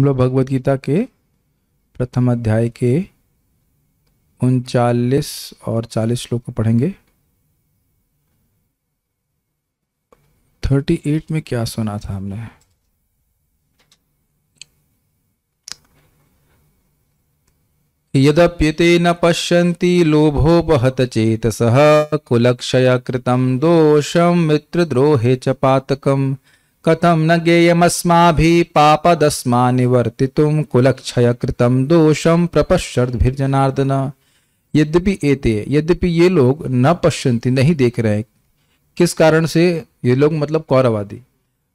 हम लोग भगवत गीता के प्रथम अध्याय के उनचालीस और चालीस श्लोक को पढ़ेंगे थर्टी एट में क्या सुना था हमने यद्येते न पश्यन्ति चेत चेतसः कुलक्षया कृतम दोषं मित्रद्रोहे च पातकम् कथम न गेयमस्माभि पापदस्मा निवर्ति कुलक्षय कृतम दोषम प्रपश्यर्भिर्जनार्दन यद्यपि एते यद्यपि ये लोग न पश्यंती नहीं देख रहे किस कारण से ये लोग मतलब कौरवादी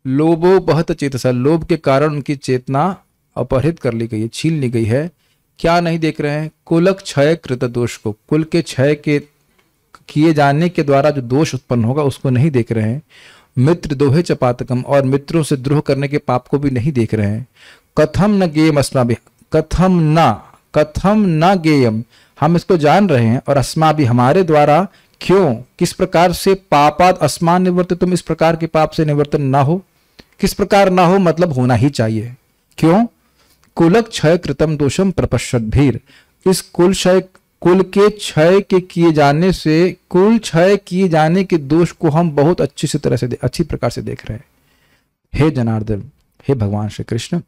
लोभो बहुत चेतसा लोभ के कारण उनकी चेतना अपहरित कर ली गई है छीन ली गई है क्या नहीं देख रहे हैं कुलक क्षय कृत दोष को कुल के क्षय के किए जाने के द्वारा जो दोष उत्पन्न होगा उसको नहीं देख रहे हैं मित्र दोहे चपातकम और मित्रों से द्रोह करने के पाप को भी नहीं देख रहे हैं कथम न गेयम भी कथम न कथम न गेयम हम इसको जान रहे हैं और अस्मा भी हमारे द्वारा क्यों किस प्रकार से पापात अस्मान निवर्त तुम इस प्रकार के पाप से निवर्तन ना हो किस प्रकार ना हो मतलब होना ही चाहिए क्यों कुलक क्षय कृतम दोषम प्रपश्य भीर इस कुल क्षय कुल के क्षय के किए जाने से कुल क्षय किए जाने के दोष को हम बहुत अच्छी से तरह से अच्छी प्रकार से देख रहे हैं हे जनार्दन हे भगवान श्री कृष्ण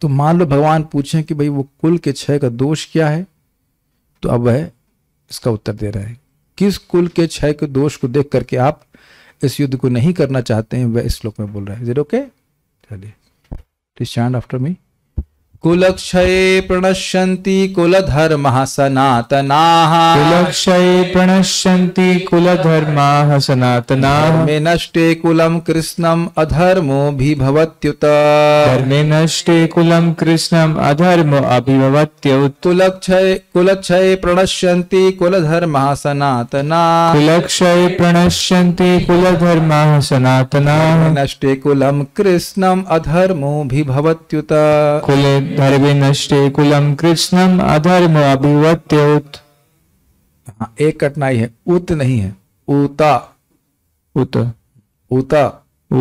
तो मान लो भगवान पूछे कि भाई वो कुल के क्षय का दोष क्या है तो अब वह इसका उत्तर दे रहे हैं किस कुल के क्षय के दोष को देख करके आप इस युद्ध को नहीं करना चाहते हैं वह इस श्लोक में बोल रहे हैं जीरो के चलिए प्लीज स्टैंड आफ्टर मी कुलक्षये प्रणश्यन्ति कुलधर्मः सनातनाः कुलक्षये प्रणश्यन्ति कुलधर्माः सनातनाः धर्मे नष्टे कुलं कृष्णम् अधर्मो भिभवत्युत धर्मे नष्टे कुलं कृष्णम् अधर्मो अभिभवत्युत कुलक्षये कुलक्षये प्रणश्यन्ति कुलधर्मः सनातनाः कुलक्षये प्रणश्यन्ति कुलधर्माः सनातनाः नष्टे कुलं कृष्णम् अधर्मो भिभवत्युत कुले धर्मिनष्टे कुलम कृष्णम अधर्म अभिवत्य उत हाँ एक कठिनाई है उत नहीं है उता उत उता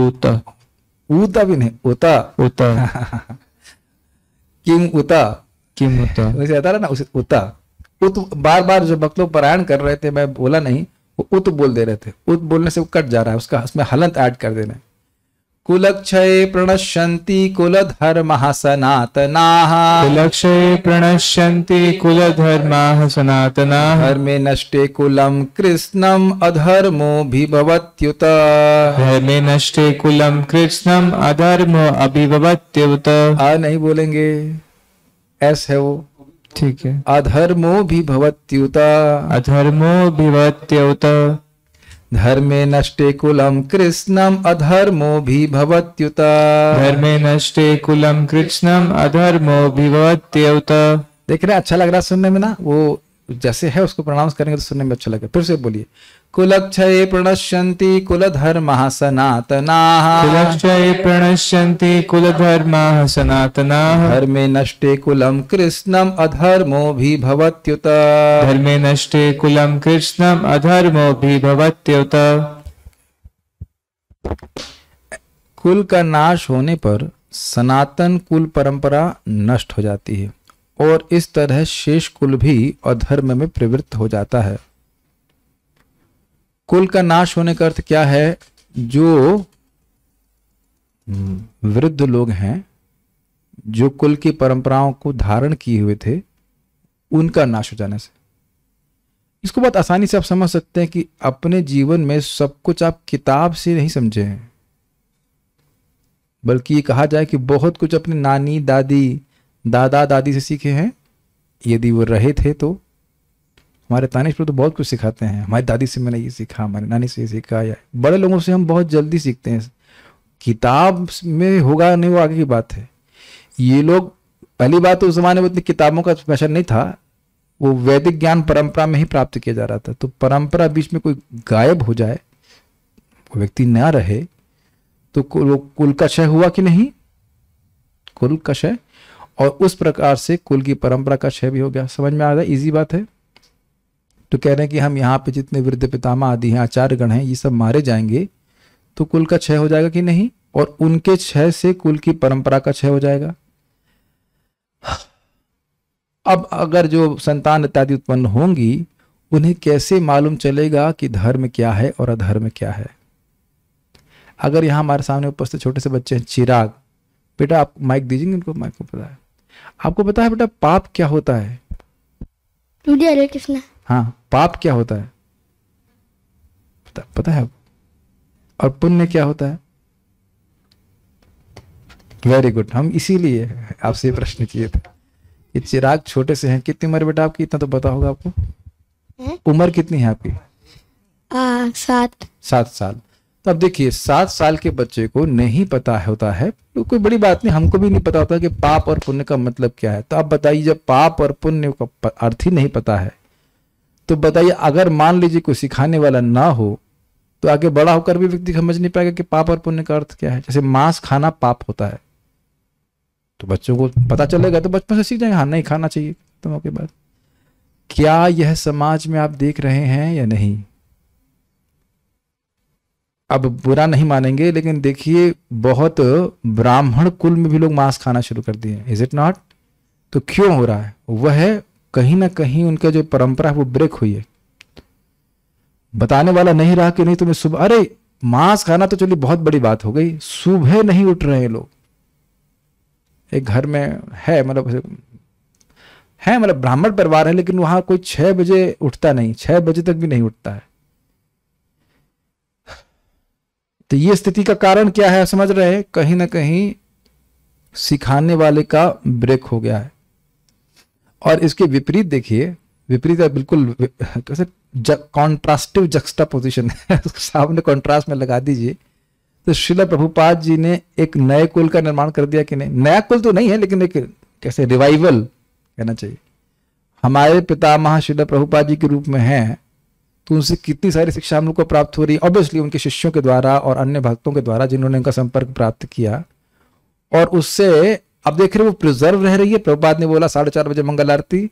उत उता भी नहीं उता उता किम उता किम उता वैसे आता रहा ना उसे उता उत बार बार जो भक्त लोग पारायण कर रहे थे मैं बोला नहीं वो उत बोल दे रहे थे उत बोलने से वो कट जा रहा है उसका उसमें हलंत ऐड कर देना है कुलक्षये प्रणश्यन्ति कुलधर्मः सनातनाः कुलक्षय प्रणश्यन्ति कुलधर्माः सनातनाः धर्मे नष्टे कुलं कृष्णम् अधर्मोऽभिभवत्युत धर्मे नष्टे कुलं कृष्णम अधर्मो अभिभवत्युत आ नहीं बोलेंगे एस है वो ठीक है अधर्मो भी अधर्मो भी धर्मे नष्टे कुलम कृष्णम अधर्मो भी भवत्युत धर्मे नष्टे कुलम कृष्णम अधर्मो भी भवत्युत देख रहे अच्छा लग रहा सुनने में ना वो जैसे है उसको प्रोनाउंस करेंगे तो सुनने में अच्छा लगेगा फिर से बोलिए कुलक्षय प्रणश्यंति कुलधर्म सनातना कुलक्षय प्रणश्यंति कुलधर्म सनातना धर्मे नष्टे कुलम कृष्णम अधर्मो भी भवत्युत धर्मे नष्टे कुलम कृष्णम अधर्मो भी भवत्युत कुल का नाश होने पर सनातन कुल परंपरा नष्ट हो जाती है और इस तरह शेष कुल भी अधर्म में प्रवृत्त हो जाता है कुल का नाश होने का अर्थ क्या है जो वृद्ध लोग हैं जो कुल की परंपराओं को धारण किए हुए थे उनका नाश हो जाने से इसको बहुत आसानी से आप समझ सकते हैं कि अपने जीवन में सब कुछ आप किताब से नहीं समझे हैं बल्कि ये कहा जाए कि बहुत कुछ अपनी नानी दादी दादा दादी से सीखे हैं यदि वो रहे थे तो हमारे तानिश पर तो बहुत कुछ सिखाते हैं हमारी दादी से मैंने ये सीखा हमारी नानी से ये सीखा या बड़े लोगों से हम बहुत जल्दी सीखते हैं किताब में होगा नहीं वो आगे की बात है ये लोग पहली बात तो उस जमाने में इतनी किताबों का फैशन नहीं था वो वैदिक ज्ञान परंपरा में ही प्राप्त किया जा रहा था तो परंपरा बीच में कोई गायब हो जाए कोई व्यक्ति ना रहे तो कुल का क्षय हुआ कि नहीं कुल का क्षय और उस प्रकार से कुल की परंपरा का क्षय भी हो गया समझ में आ रहा है ईजी बात है तो कह रहे हैं कि हम यहाँ पे जितने वृद्ध पितामा आदि हैं आचार्य गण हैं ये सब मारे जाएंगे तो कुल का क्षय हो जाएगा कि नहीं और उनके क्षय से कुल की परंपरा का क्षय हो जाएगा अब अगर जो संतान इत्यादि उत्पन्न होंगी उन्हें कैसे मालूम चलेगा कि धर्म क्या है और अधर्म क्या है अगर यहाँ हमारे सामने उपस्थित छोटे से बच्चे हैं चिराग बेटा आप माइक दीजिए उनको माइक को पता है आपको पता है बेटा पाप क्या होता है हाँ पाप क्या होता है पता, पता है और पुण्य क्या होता है वेरी गुड हम इसीलिए आपसे प्रश्न किए थे ये चिराग छोटे से हैं कितनी उम्र बेटा आपकी इतना तो बता होगा आपको उम्र कितनी है आपकी सात सात साल तो अब देखिए सात साल के बच्चे को नहीं पता होता है तो कोई बड़ी बात नहीं हमको भी नहीं पता होता कि पाप और पुण्य का मतलब क्या है तो आप बताइए जब पाप और पुण्य का अर्थ ही नहीं पता है तो बताइए अगर मान लीजिए कोई सिखाने वाला ना हो तो आगे बड़ा होकर भी व्यक्ति समझ नहीं पाएगा कि पाप और पुण्य का अर्थ क्या है जैसे मांस खाना पाप होता है तो बच्चों को पता चलेगा तो बचपन से सीख जाएंगे हाँ नहीं खाना चाहिए तो बाद क्या यह समाज में आप देख रहे हैं या नहीं अब बुरा नहीं मानेंगे लेकिन देखिए बहुत ब्राह्मण कुल में भी लोग मांस खाना शुरू कर दिए इज इट नॉट तो क्यों हो रहा है वह कहीं ना कहीं उनका जो परंपरा है वो ब्रेक हुई है बताने वाला नहीं रहा कि नहीं तुम्हें सुबह अरे मांस खाना तो चलिए बहुत बड़ी बात हो गई सुबह नहीं उठ रहे लोग एक घर में है मतलब है मतलब ब्राह्मण परिवार है लेकिन वहां कोई छह बजे उठता नहीं छह बजे तक भी नहीं उठता है तो ये स्थिति का कारण क्या है समझ रहे हैं कहीं ना कहीं सिखाने वाले का ब्रेक हो गया है और इसके विपरीत देखिए विपरीत है बिल्कुल कैसे कॉन्ट्रास्टिव जक्स्टा पोजिशन है सामने कॉन्ट्रास्ट में लगा दीजिए तो शिला प्रभुपाद जी ने एक नए कुल का निर्माण कर दिया कि नहीं नया कुल तो नहीं है लेकिन एक कैसे रिवाइवल कहना चाहिए हमारे पिता महाशिला प्रभुपाद जी के रूप में हैं तो उनसे कितनी सारी शिक्षा हम लोग को प्राप्त हो रही है ऑब्वियसली उनके शिष्यों के द्वारा और अन्य भक्तों के द्वारा जिन्होंने उनका संपर्क प्राप्त किया और उससे अब देख रहे वो प्रिजर्व रह रही है प्रभुपाद ने बोला साढ़े चार बजे मंगल आरती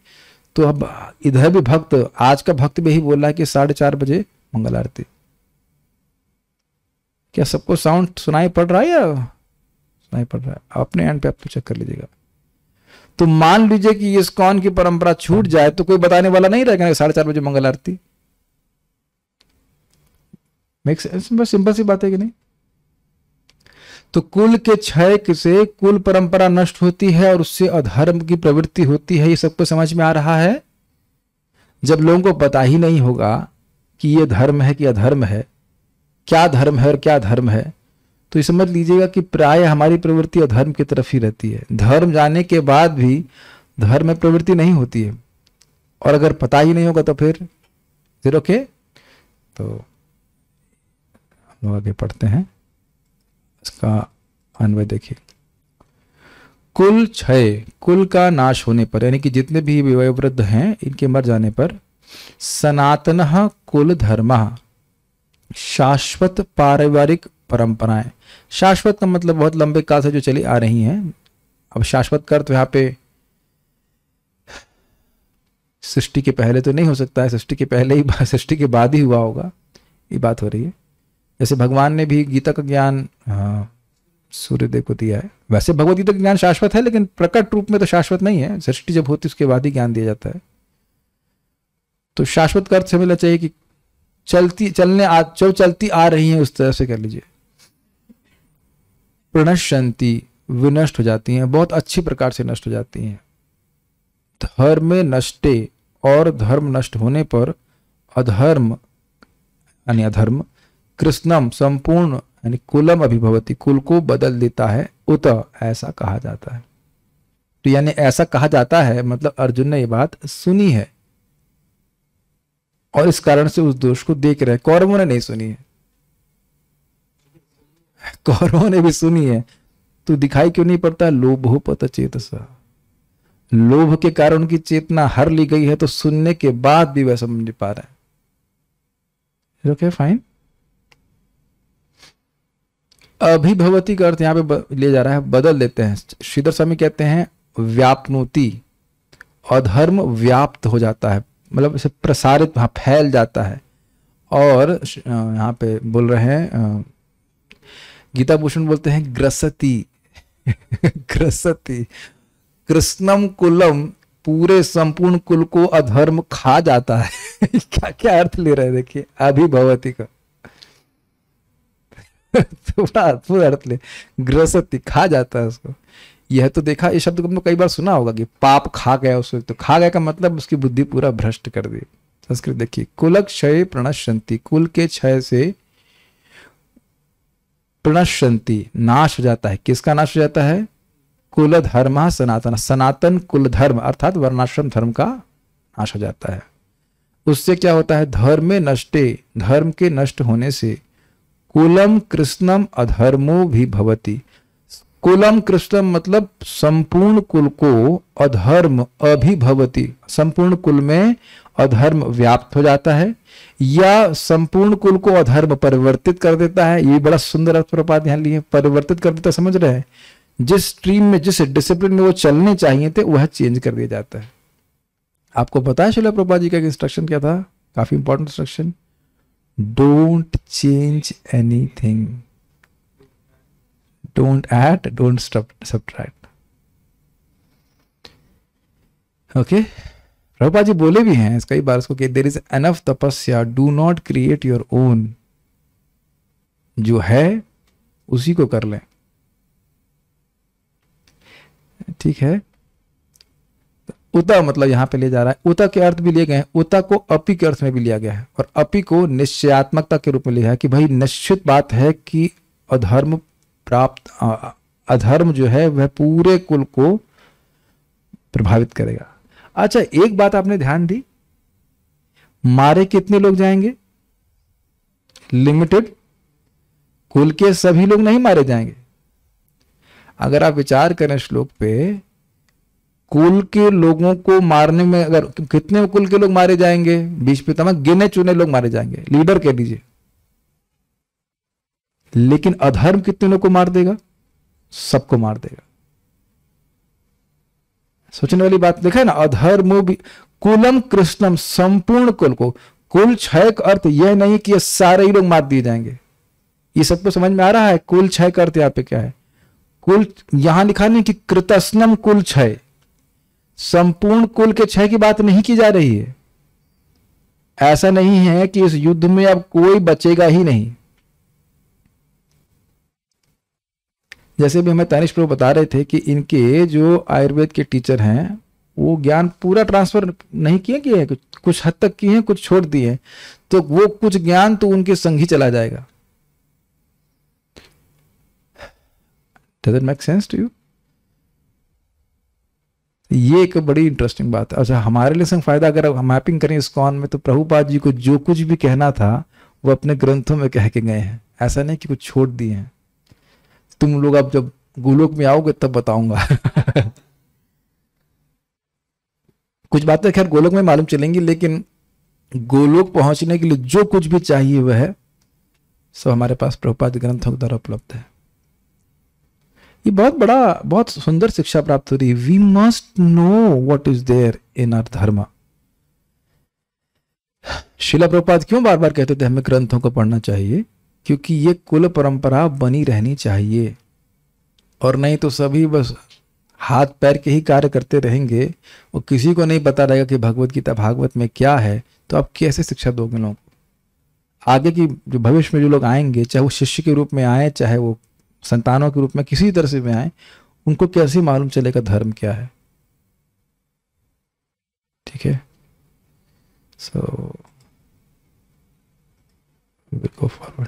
तो अब इधर भी भक्त आज का भक्त भी यही बोला है कि साढ़े चार बजे मंगल आरती क्या सबको साउंड सुनाई पड़ रहा है या सुनाई पड़ रहा है अपने एंड पे आप तो चेक कर लीजिएगा तो मान लीजिए कि इस कौन की परंपरा छूट जाए तो कोई बताने वाला नहीं रहेगा साढ़े चार बजे मंगल आरती सिंपल सिंपल सी बात है कि नहीं तो कुल के क्षय से कुल परंपरा नष्ट होती है और उससे अधर्म की प्रवृत्ति होती है ये सबको समझ में आ रहा है जब लोगों को पता ही नहीं होगा कि ये धर्म है कि अधर्म है क्या धर्म है और क्या धर्म है तो ये समझ लीजिएगा कि प्राय हमारी प्रवृत्ति अधर्म की तरफ ही रहती है धर्म जाने के बाद भी धर्म में प्रवृत्ति नहीं होती है और अगर पता ही नहीं होगा तो फिर फिर ओके तो लोग आगे पढ़ते हैं इसका अन्वय देखिए कुल छय कुल का नाश होने पर यानी कि जितने भी वयोवृद्ध हैं इनके मर जाने पर सनातन कुल धर्म शाश्वत पारिवारिक परंपराएं शाश्वत का मतलब बहुत लंबे काल से जो चली आ रही हैं अब शाश्वत का अर्थ यहाँ पे सृष्टि के पहले तो नहीं हो सकता है सृष्टि के पहले ही सृष्टि के बाद ही हुआ होगा ये बात हो रही है जैसे भगवान ने भी गीता का ज्ञान सूर्यदेव को दिया है वैसे भगवत गीता का ज्ञान शाश्वत है लेकिन प्रकट रूप में तो शाश्वत नहीं है सृष्टि जब होती उसके बाद ही ज्ञान दिया जाता है तो शाश्वत का अर्थ मिलना चाहिए कि चलती चलने आ जो चलती आ रही है उस तरह से कर लीजिए प्रणशांति विनष्ट हो जाती हैं बहुत अच्छी प्रकार से नष्ट हो जाती हैं धर्म नष्टे और धर्म नष्ट होने पर अधर्म यानी अधर्म कृष्णम संपूर्ण यानी कुलम अभिभवती कुल को बदल देता है उत ऐसा कहा जाता है तो यानी ऐसा कहा जाता है मतलब अर्जुन ने ये बात सुनी है और इस कारण से उस दोष को देख रहे कौरवों ने नहीं सुनी है कौरवों ने भी सुनी है तो दिखाई क्यों नहीं पड़ता लोभ हो पत चेत लोभ के कारण उनकी चेतना हर ली गई है तो सुनने के बाद भी वह समझ पा रहे हैं ओके फाइन अभिभवती का अर्थ यहाँ पे ले जा रहा है बदल देते हैं श्रीधर स्वामी कहते हैं व्यापनोती अधर्म व्याप्त हो जाता है मतलब इसे प्रसारित वहां फैल जाता है और यहाँ पे बोल रहे हैं गीता भूषण बोलते हैं ग्रसती ग्रसती कृष्णम कुलम पूरे संपूर्ण कुल को अधर्म खा जाता है क्या क्या अर्थ ले रहे हैं देखिए अभिभवती का थोड़ा पूरा अर्थ ले ग्रसत खा जाता है उसको यह तो देखा ये शब्द को कई बार सुना होगा कि पाप खा गया उसको तो खा गया का मतलब उसकी बुद्धि पूरा भ्रष्ट कर दी संस्कृत देखिए कुल क्षय प्रणशंति कुल के क्षय से प्रणशंति नाश हो जाता है किसका नाश हो जाता है कुल धर्म सनातन सनातन कुल धर्म अर्थात वर्णाश्रम धर्म का नाश हो जाता है उससे क्या होता है धर्म में नष्टे धर्म के नष्ट होने से कुलम कृष्णम अधर्मो भी भवती कुलम कृष्णम मतलब संपूर्ण कुल को अधर्म अभिभवती संपूर्ण कुल में अधर्म व्याप्त हो जाता है या संपूर्ण कुल को अधर्म परिवर्तित कर देता है ये बड़ा सुंदर अर्थ प्रपात यहाँ लिए परिवर्तित कर देता समझ रहे हैं जिस स्ट्रीम में जिस डिसिप्लिन में वो चलने चाहिए थे वह चेंज कर दिया जाता है आपको पता है शिला प्रभा जी का इंस्ट्रक्शन क्या था काफी important instruction don't don't change anything don't add subtract okay Prabhupada ji बोले भी हैं कई बार उसको देर इज एनफ तपस्या do not create your own जो है उसी को कर लें ठीक है उता मतलब यहां पे ले जा रहा है उता के अर्थ भी लिए गए हैं उता को अपी के अर्थ में भी लिया गया है और अपी को निश्चयात्मकता के रूप में लिया है कि भाई निश्चित बात है कि अधर्म प्राप्त अधर्म जो है वह पूरे कुल को प्रभावित करेगा अच्छा एक बात आपने ध्यान दी मारे कितने लोग जाएंगे लिमिटेड कुल के सभी लोग नहीं मारे जाएंगे अगर आप विचार करें श्लोक पे कुल के लोगों को मारने में अगर कितने कुल के लोग मारे जाएंगे बीच में गिने चुने लोग मारे जाएंगे लीडर कह दीजिए लेकिन अधर्म कितने लोग को मार देगा सबको मार देगा सोचने वाली बात देखा है ना अधर्म भी कुलम कृष्णम संपूर्ण कुल को कुल छय का अर्थ यह नहीं कि यह सारे ही लोग मार दिए जाएंगे ये सबको समझ में आ रहा है कुल छय का अर्थ यहां पे क्या है कुल यहां लिखा नहीं कि कृतस्नम कुल छय संपूर्ण कुल के छह की बात नहीं की जा रही है ऐसा नहीं है कि इस युद्ध में अब कोई बचेगा ही नहीं जैसे भी हमें तनिष प्रभु बता रहे थे कि इनके जो आयुर्वेद के टीचर हैं वो ज्ञान पूरा ट्रांसफर नहीं किए गए हैं कुछ कुछ हद तक किए हैं कुछ छोड़ दिए हैं तो वो कुछ ज्ञान तो उनके संग ही चला जाएगा doesn't make sense to you ये एक बड़ी इंटरेस्टिंग बात है अच्छा हमारे लिए संग फायदा अगर हम मैपिंग करें इस कौन में तो प्रभुपाद जी को जो कुछ भी कहना था वो अपने ग्रंथों में कह के गए हैं ऐसा नहीं कि कुछ छोड़ दिए हैं तुम लोग अब जब गोलोक में आओगे तब बताऊंगा कुछ बातें खैर गोलोक में मालूम चलेंगी लेकिन गोलोक पहुंचने के लिए जो कुछ भी चाहिए वह सब हमारे पास प्रभुपाद ग्रंथों के द्वारा उपलब्ध है ये बहुत बड़ा बहुत सुंदर शिक्षा प्राप्त हो रही है we must know what is there in our dharma शिला प्रपात क्यों बार बार कहते थे हमें ग्रंथों को पढ़ना चाहिए क्योंकि ये कुल परंपरा बनी रहनी चाहिए और नहीं तो सभी बस हाथ पैर के ही कार्य करते रहेंगे और किसी को नहीं पता रहेगा कि भगवत गीता भागवत में क्या है तो आप कैसे शिक्षा दोगे लोगों को आगे की जो भविष्य में जो लोग आएंगे चाहे वो शिष्य के रूप में आए चाहे वो संतानों के रूप में किसी तरह से भी आए उनको कैसे मालूम चलेगा धर्म क्या है ठीक है सो गो फॉरवर्ड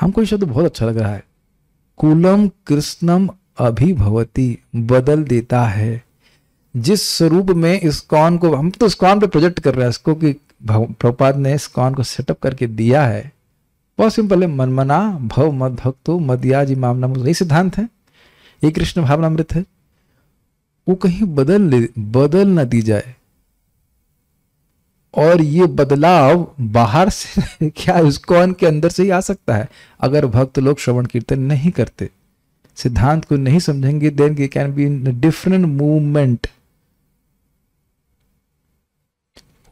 हमको ये शब्द बहुत अच्छा लग रहा है कुलम कृष्णम अभिभवती बदल देता है जिस स्वरूप में इस कौन को हम तो इस कौन पे प्रोजेक्ट कर रहे हैं इसको कि प्रपात ने कौन को सेटअप करके दिया है बहुत सिंपल है मनमना भव मद भक्तो मदयाज इमामना यही सिद्धांत है ये कृष्ण भावनामृत है वो कहीं बदल ले बदल ना दी जाए और ये बदलाव बाहर से क्या कौन के अंदर से ही आ सकता है अगर भक्त लोग श्रवण कीर्तन नहीं करते सिद्धांत को नहीं समझेंगे then can be different movement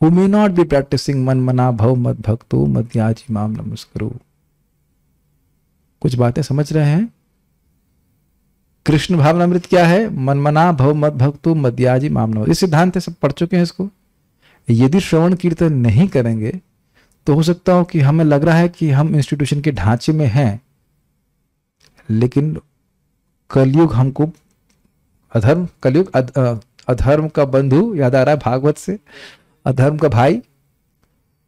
who may not be practicing man mana bhav mat bhakto mat yaji mam namaskaro कुछ बातें समझ रहे हैं कृष्ण भावनामृत क्या है मनमना भव मत भक्तो मद्याजी मामना इस सिद्धांत सब पढ़ चुके हैं इसको यदि श्रवण कीर्तन नहीं करेंगे तो हो सकता हो कि हमें लग रहा है कि हम इंस्टीट्यूशन के ढांचे में हैं लेकिन कलयुग हमको अधर्म कलयुग अध, अधर्म का बंधु याद आ रहा है भागवत से अधर्म का भाई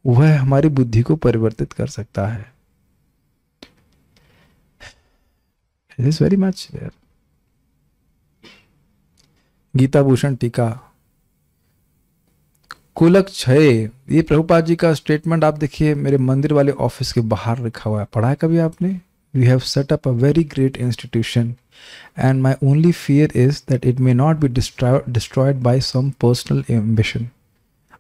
वह हमारी बुद्धि को परिवर्तित कर सकता है वेरी मच गीता भूषण टीका कुलक छय ये प्रभुपाद जी का स्टेटमेंट आप देखिए मेरे मंदिर वाले ऑफिस के बाहर लिखा हुआ है पढ़ा है कभी आपने we have set up a very great institution and my only fear is that it may not be destroyed by some personal ambition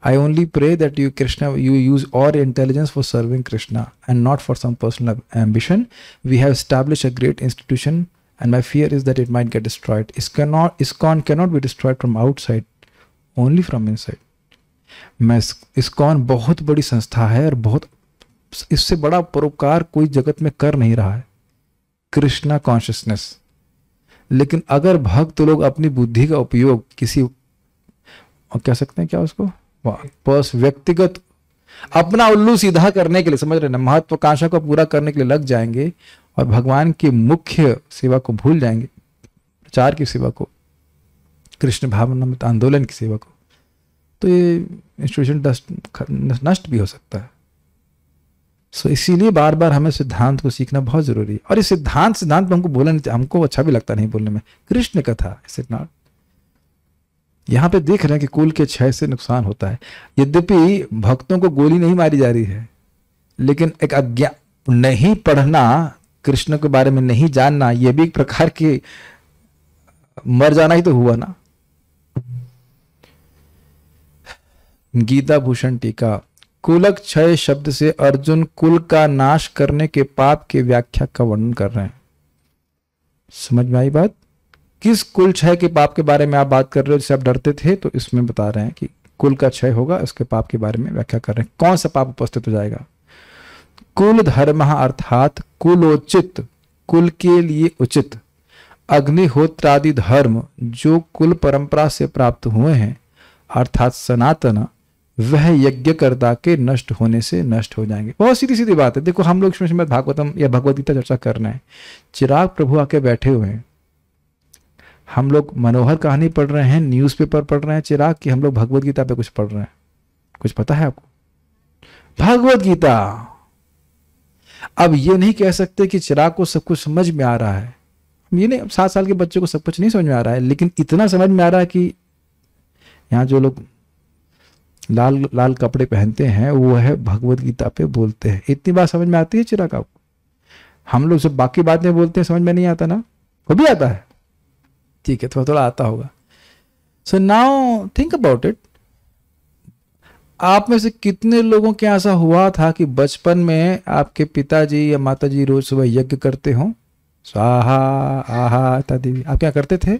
I only pray that you Krishna you use all intelligence for serving Krishna and not for some personal ambition. We have established a great institution and my fear is that it might get destroyed. Iskon, ISKCON cannot be destroyed from outside, only from inside. मैं इस्कॉन बहुत बड़ी संस्था है और बहुत इससे बड़ा परोपकार कोई जगत में कर नहीं रहा है कृष्णा कॉन्शियसनेस लेकिन अगर भक्त लोग अपनी बुद्धि का उपयोग किसी और कह सकते हैं क्या उसको बस व्यक्तिगत अपना उल्लू सीधा करने के लिए समझ रहे ना महत्वाकांक्षा को पूरा करने के लिए लग जाएंगे और भगवान की मुख्य सेवा को भूल जाएंगे प्रचार की सेवा को कृष्ण भावनामृत आंदोलन की सेवा को तो ये इंस्टीट्यूशन नष्ट भी हो सकता है सो इसीलिए बार बार हमें सिद्धांत को सीखना बहुत जरूरी है और इस सिद्धांत सिद्धांत हमको बोलना हमको अच्छा भी लगता नहीं बोलने में कृष्ण कथा इस इट नॉट यहाँ पे देख रहे हैं कि कुल के क्षय से नुकसान होता है यद्यपि भक्तों को गोली नहीं मारी जा रही है लेकिन एक अज्ञा नहीं पढ़ना कृष्ण के बारे में नहीं जानना यह भी एक प्रकार की मर जाना ही तो हुआ ना गीता भूषण टीका कुलक क्षय शब्द से अर्जुन कुल का नाश करने के पाप के व्याख्या का वर्णन कर रहे हैं समझ में आई बात किस कुल क्षय के पाप के बारे में आप बात कर रहे हो जिसे आप डरते थे तो इसमें बता रहे हैं कि कुल का क्षय होगा उसके पाप के बारे में व्याख्या कर रहे हैं कौन सा पाप उपस्थित हो जाएगा कुल धर्म अर्थात कुलोचित कुल के लिए उचित अग्निहोत्रादि धर्म जो कुल परंपरा से प्राप्त हुए हैं अर्थात सनातन वह यज्ञकर्ता के नष्ट होने से नष्ट हो जाएंगे बहुत सीधी सीधी बात है देखो हम लोग भागवतम या भगवदगीता चर्चा कर रहे हैं चिराग प्रभु आके बैठे हुए हैं हम लोग मनोहर कहानी पढ़ रहे हैं न्यूज़पेपर पढ़ रहे हैं चिराग कि हम लोग भगवत गीता पे कुछ पढ़ रहे हैं कुछ पता है आपको भगवत गीता अब ये नहीं कह सकते कि चिराग को सब कुछ समझ में आ रहा है ये नहीं अब सात साल के बच्चों को सब कुछ नहीं समझ में आ रहा है लेकिन इतना समझ में आ रहा है कि यहाँ जो लोग लाल लाल कपड़े पहनते हैं वो है भगवत गीता पे बोलते हैं इतनी बात समझ में आती है चिराग आपको हम लोग सब बाकी बातें बोलते हैं समझ में नहीं आता ना वो भी आता है ठीक है थोड़ा थोड़ा आता होगा so now think about it आप में से कितने लोगों के ऐसा हुआ था कि बचपन में आपके पिताजी या माताजी रोज सुबह यज्ञ करते हो स्वाहा आहा तदेवी आप क्या करते थे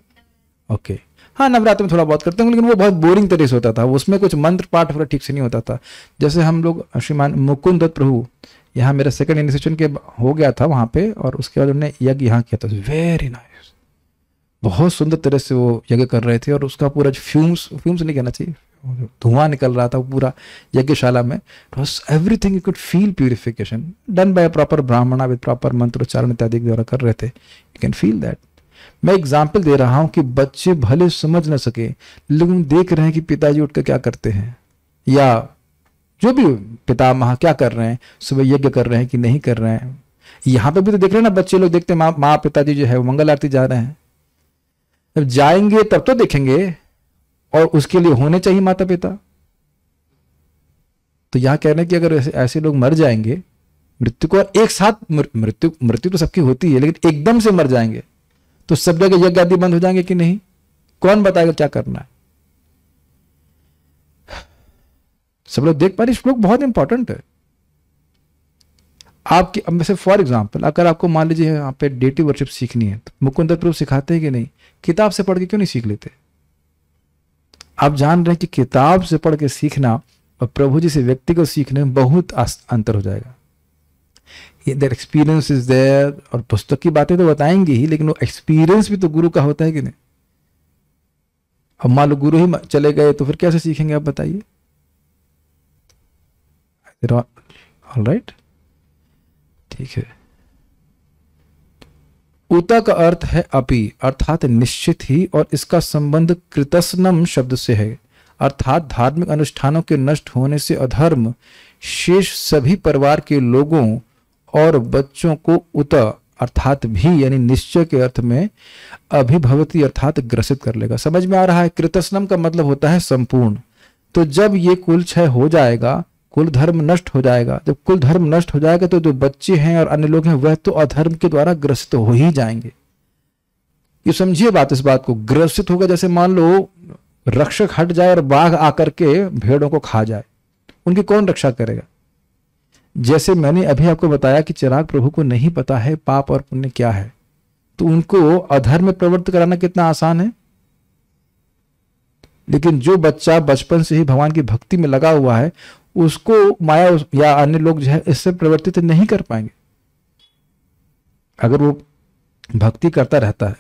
ओके okay. हाँ नवरात्र में थोड़ा बहुत करते हैं लेकिन वो बहुत बोरिंग तरह से होता था उसमें कुछ मंत्र पाठ वगैरह ठीक से नहीं होता था जैसे हम लोग श्रीमान मुकुंद दत्त प्रभु यहाँ मेरा सेकंड इनिशिएशन के हो गया था वहाँ पे और उसके बाद उन्होंने यज्ञ यहाँ किया था वेरी नाइस बहुत सुंदर तरह से वो यज्ञ कर रहे थे और उसका पूरा फ्यूम्स फ्यूम्स नहीं कहना चाहिए धुआं निकल रहा था पूरा यज्ञशाला में everything you could feel purification done by proper brahmana with proper मंत्रोच्चारण इत्यादि द्वारा कर रहे थे यू कैन फील दैट मैं एग्जाम्पल दे रहा हूं कि बच्चे भले समझ ना सके लेकिन देख रहे हैं कि पिताजी उठकर क्या करते हैं या जो भी पिता महा क्या कर रहे हैं सुबह यज्ञ कर रहे हैं कि नहीं कर रहे हैं यहाँ पे भी तो देख रहे हैं ना बच्चे लोग देखते हैं माँ माँ पिताजी जो है वो मंगल आरती जा रहे हैं जब जाएंगे तब तो देखेंगे और उसके लिए होने चाहिए माता पिता तो यहां कह रहे हैं कि अगर ऐसे, ऐसे लोग मर जाएंगे मृत्यु को एक साथ मृत्यु मृत्यु तो सबकी होती है लेकिन एकदम से मर जाएंगे तो सब जगह यज्ञ आदि बंद हो जाएंगे कि नहीं कौन बताएगा क्या करना है सब लोग देख पा रहे श्लोक बहुत इंपॉर्टेंट है आपकी अब से फॉर एग्जाम्पल अगर आपको मान लीजिए यहाँ पे डेटिव वर्शिप सीखनी है तो मुकुंदर प्रभु सिखाते हैं कि नहीं किताब से पढ़ के क्यों नहीं सीख लेते आप जान रहे हैं कि किताब से पढ़ के सीखना और प्रभु जी से व्यक्ति को सीखने में बहुत अंतर हो जाएगा देर एक्सपीरियंस इज देयर और पुस्तक की बातें तो बताएंगे ही लेकिन वो एक्सपीरियंस भी तो गुरु का होता है कि नहीं अब मान लो गुरु ही चले गए तो फिर कैसे सीखेंगे आप बताइए ऑल राइट right? ठीक है उता का अर्थ है अपि अर्थात निश्चित ही और इसका संबंध कृतस्नम शब्द से है अर्थात धार्मिक अनुष्ठानों के नष्ट होने से अधर्म शेष सभी परिवार के लोगों और बच्चों को उत अर्थात भी यानी निश्चय के अर्थ में अभिभवती अर्थात ग्रसित कर लेगा समझ में आ रहा है कृतस्नम का मतलब होता है संपूर्ण तो जब ये कुल छय हो जाएगा कुल धर्म नष्ट हो जाएगा जब कुल धर्म नष्ट हो जाएगा तो जो बच्चे हैं और अन्य लोग हैं वह तो अधर्म के द्वारा ग्रसित हो ही जाएंगे ये समझिए बात इस बात को ग्रसित होगा जैसे मान लो रक्षक हट जाए और बाघ आकर के भेड़ों को खा जाए उनकी कौन रक्षा करेगा जैसे मैंने अभी आपको बताया कि चिराग प्रभु को नहीं पता है पाप और पुण्य क्या है तो उनको अधर्म प्रवृत्त कराना कितना आसान है लेकिन जो बच्चा बचपन से ही भगवान की भक्ति में लगा हुआ है उसको माया उस, या अन्य लोग जो है इससे परिवर्तित नहीं कर पाएंगे अगर वो भक्ति करता रहता है